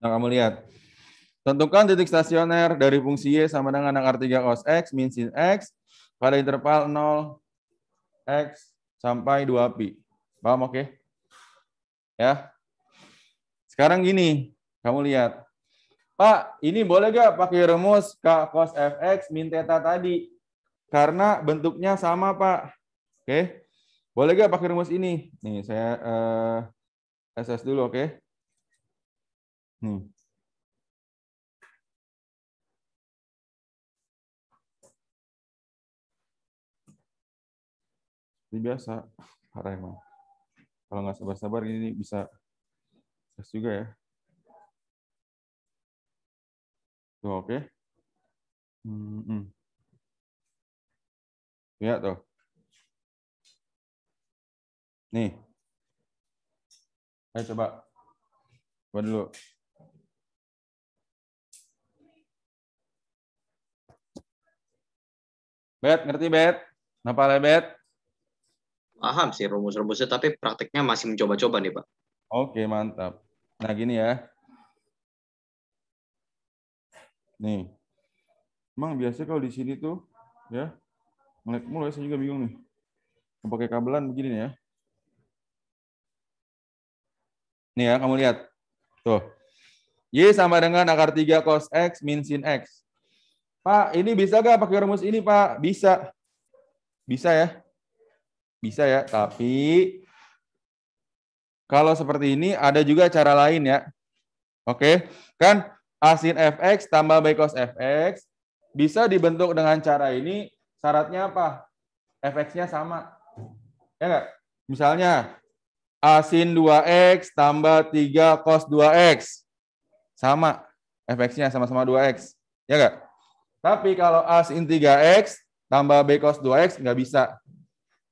Nah, kamu lihat. Tentukan titik stasioner dari fungsi Y sama dengan akar 3 cos X min sin X pada interval 0, X sampai 2Pi. Paham oke? Okay? Ya. Sekarang gini, kamu lihat. Pak, ini boleh gak pakai rumus K cos Fx min theta tadi? Karena bentuknya sama, Pak. Oke. Okay? Boleh gak pakai rumus ini? Nih, saya uh, SS dulu, oke. Okay? Nih. Hmm. Seperti biasa, parah emang. Kalau nggak sabar-sabar ini bisa stres juga ya. Tuh, oke. Okay. Hmm, hmm. Lihat tuh. Nih. Ayo coba. Coba dulu. Bet, ngerti Bet? Napa Bet? Paham sih rumus-rumusnya, tapi prakteknya masih mencoba-coba nih, Pak. Oke, mantap. Nah, gini ya. Nih. Emang biasa kalau di sini tuh, ya, ngelag mulu ya, saya juga bingung nih. Pakai kabelan begini nih ya. Nih ya, kamu lihat. Tuh. Y sama dengan akar 3 cos X min sin X. Pak, ini bisa gak pakai rumus ini, Pak? Bisa. Bisa ya. Bisa ya, tapi kalau seperti ini ada juga cara lain ya. Oke, kan asin fx tambah by cos fx bisa dibentuk dengan cara ini. Syaratnya apa? fx-nya sama. Ya enggak? Misalnya asin 2x tambah 3 cos 2x. Sama. fx-nya sama-sama 2x. Ya enggak? Tapi kalau A sin 3X tambah B cos 2X nggak bisa.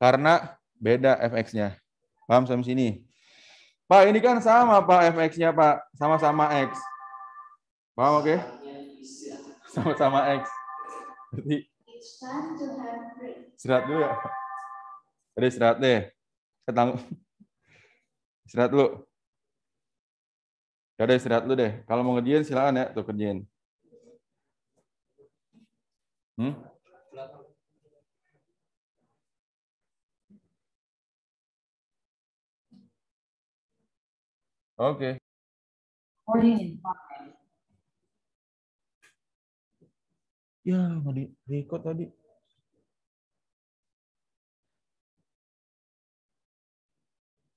Karena beda FX-nya. Paham sampai sini? Pak, ini kan sama Pak FX-nya Pak. Sama-sama X. Paham oke? Okay? Sama-sama X. Jadi, istirahat dulu ya. Jadi istirahat deh. Ketang. Istirahat dulu. Ya udah istirahat dulu deh. Kalau mau ngerjain silakan ya, tuh kerjain. Hmm? Oke. Okay. Oh, ya, tadi, record tadi. Oke.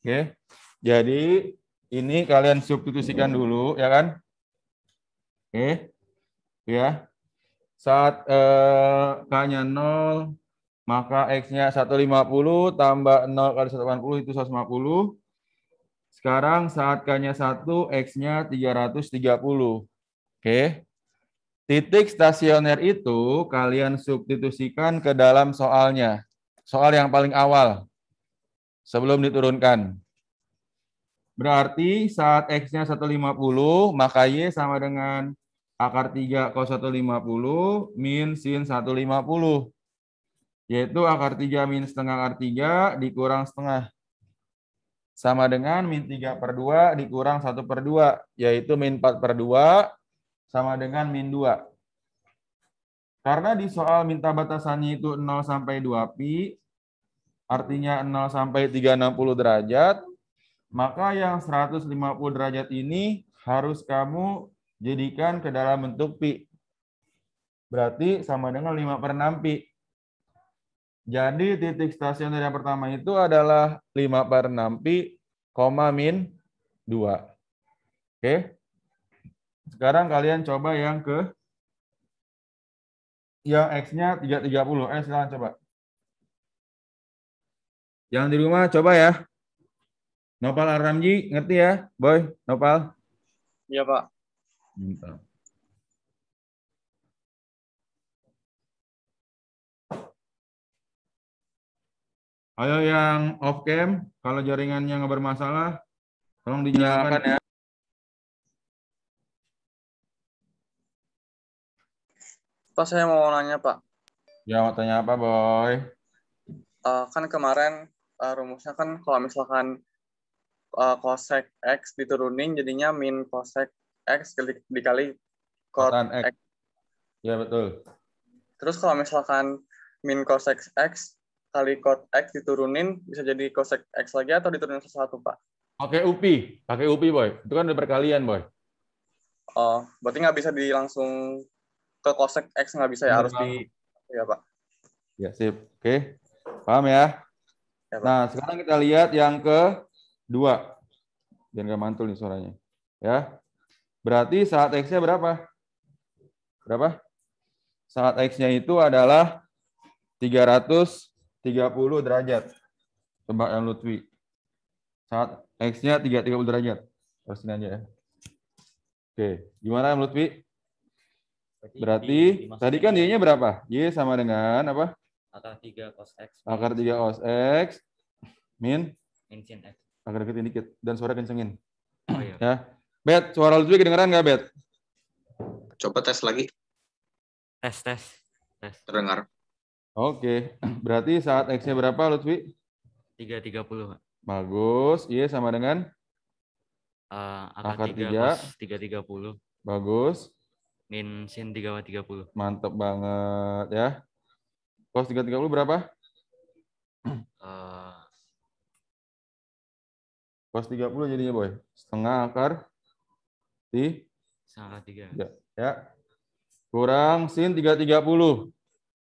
Okay. Jadi ini kalian substitusikan dulu ya kan? Oke. Okay. Ya. Saat eh, K-nya 0, maka X-nya 150 tambah 0 kali 180 itu 150. Sekarang saat K-nya 1, X-nya 330. Oke. Titik stasioner itu kalian substitusikan ke dalam soalnya. Soal yang paling awal sebelum diturunkan. Berarti saat X-nya 150, maka Y sama dengan akar 3 cos 150 min sin 150. Yaitu akar 3 min setengah akar 3 dikurang setengah. Sama dengan min 3 per 2 dikurang 1 per 2. Yaitu min 4 per 2 sama dengan min 2. Karena di soal minta batasannya itu 0 sampai 2pi, artinya 0 sampai 360 derajat, maka yang 150 derajat ini harus kamu jadikan ke dalam bentuk pi. Berarti sama dengan 5 per 6 pi. Jadi titik stasioner yang pertama itu adalah 5 per 6 pi, koma min 2. Oke. Sekarang kalian coba yang ke yang X-nya 330. Eh, silahkan coba. Yang di rumah coba ya. Nopal Aramji, ngerti ya, Boy? Nopal? Iya, Pak. Minta. Ayo yang off cam, kalau jaringannya nggak bermasalah, tolong dinyalakan ya. Pak, saya mau nanya Pak. Ya, mau tanya apa, Boy? Uh, kan kemarin uh, rumusnya kan kalau misalkan uh, eh, cosec x diturunin jadinya min cosec X dikali cot X. X. Ya, betul. Terus kalau misalkan min cos X x kali cot X diturunin, bisa jadi cos X lagi atau diturunin sesuatu, Pak? Pakai UPI. Pakai UPI, Boy. Itu kan udah perkalian Boy. Oh, berarti nggak bisa di langsung ke cos X nggak bisa ya? Harus di... Ya, Pak. Ya, sip. Oke. Paham ya? ya Nah, sekarang kita lihat yang ke dua. Jangan nggak mantul nih suaranya. Ya. Berarti saat X-nya berapa? Berapa? Saat X-nya itu adalah 330 derajat. yang Lutfi. Saat X-nya 330 derajat. Terus ini aja ya. Oke, gimana Lutfi? Berarti tadi kan Y-nya berapa? Y sama dengan apa? Akar 3 cos X. Akar 3 cos X. Min? Min sin X. dikit. Dan suara kencengin. Oh, iya. Ya. Bet, suara Lutfi kedengeran nggak, Bet? Coba tes lagi. Tes, tes. tes. Terdengar. Oke, berarti saat X-nya berapa, Lutfi? 3.30, Pak. Bagus. Iya, sama dengan? Uh, eh, akar, tiga. 3, tiga 3.30. Bagus. Min sin 3.30. Mantap banget ya. Cos 3.30 berapa? Uh, Cos 30 jadinya, Boy. Setengah akar di setengah tiga. Ya, ya. Kurang sin tiga tiga puluh.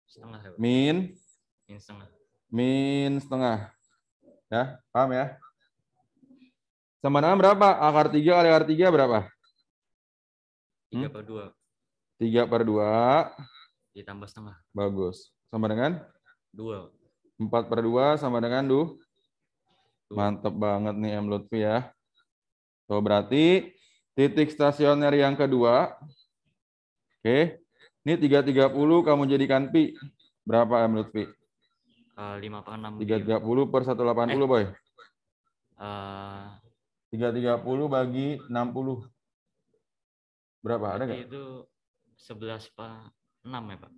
Setengah. Ya. Min. Min setengah. Min setengah. Ya, paham ya? Sama dengan berapa? Akar tiga kali akar tiga berapa? Tiga hmm? per dua. Tiga per dua. Ditambah setengah. Bagus. Sama dengan? Dua. Empat per dua sama dengan du. Mantap banget nih M Lutfi ya. so berarti Titik stasioner yang kedua. Oke. Ini 330 kamu jadikan pi. Berapa M Lutfi? Uh, 56. 330 per 180, eh. Boy. Eh. Uh, 330 bagi 60. Berapa? Ada nggak? Itu 11 per 6 ya, Pak.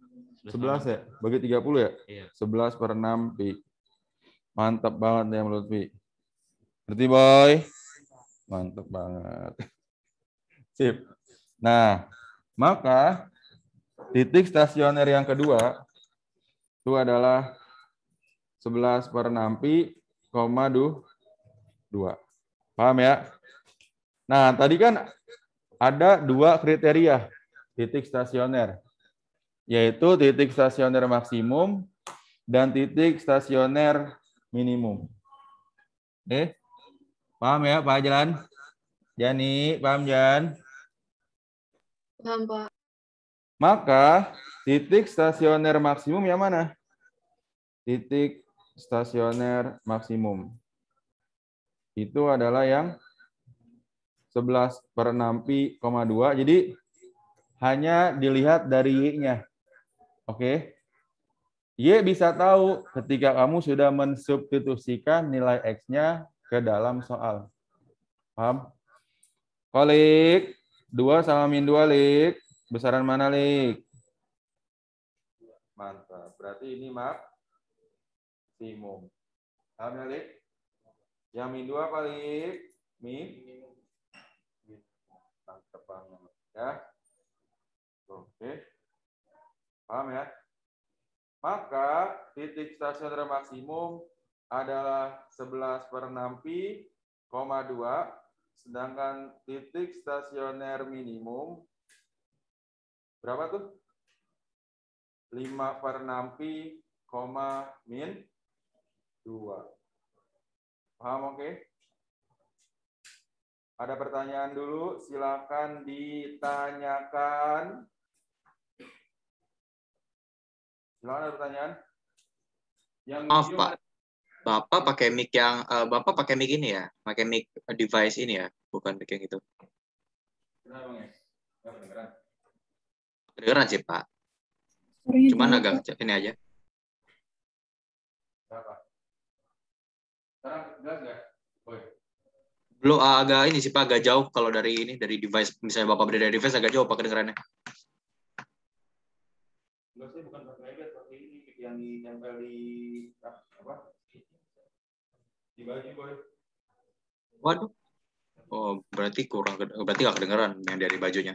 11, 11 ya? Bagi 30 ya? Iya. 11 per 6 Pi. Mantap banget ya menurut Pi. Berarti, Boy? Mantap banget. Sip. Nah, maka titik stasioner yang kedua itu adalah 11 per 6 pi, 2. Paham ya? Nah, tadi kan ada dua kriteria titik stasioner, yaitu titik stasioner maksimum dan titik stasioner minimum. Oke? Paham ya, Pak Jalan? Jani, paham Jan? Paham, Pak. Maka titik stasioner maksimum yang mana? Titik stasioner maksimum. Itu adalah yang 11 per 6 pi, 2. Jadi hanya dilihat dari Y-nya. Oke. Y bisa tahu ketika kamu sudah mensubstitusikan nilai X-nya ke dalam soal. Paham? Kolik. 2 sama min 2, Lik. Besaran mana, Lik? Mantap. Berarti ini maksimum. Paham ya, Lik? Yang min 2 apa, Lik? Min? Mantap banget. Ya. Oke. Paham ya? Maka titik stasioner maksimum adalah 11 per 6 pi, 2 Sedangkan titik stasioner minimum berapa tuh? 5 per 6 pi, koma, min 2. Paham oke? Okay? Ada pertanyaan dulu, silakan ditanyakan. Silakan ada pertanyaan. Yang Maaf, Pak. Bapak pakai mic yang uh, Bapak pakai mic ini ya, pakai mic device ini ya, bukan mic yang itu. Kedengeran ya? sih Pak. Cuman agak ini aja. Belum eh, agak ini sih Pak, agak jauh kalau dari ini dari device misalnya Bapak berada di device agak jauh Pak kedengerannya. Enggak sih bukan pakai tapi ini yang di dari ah, apa? Waduh. Oh, berarti kurang berarti nggak kedengeran yang dari bajunya.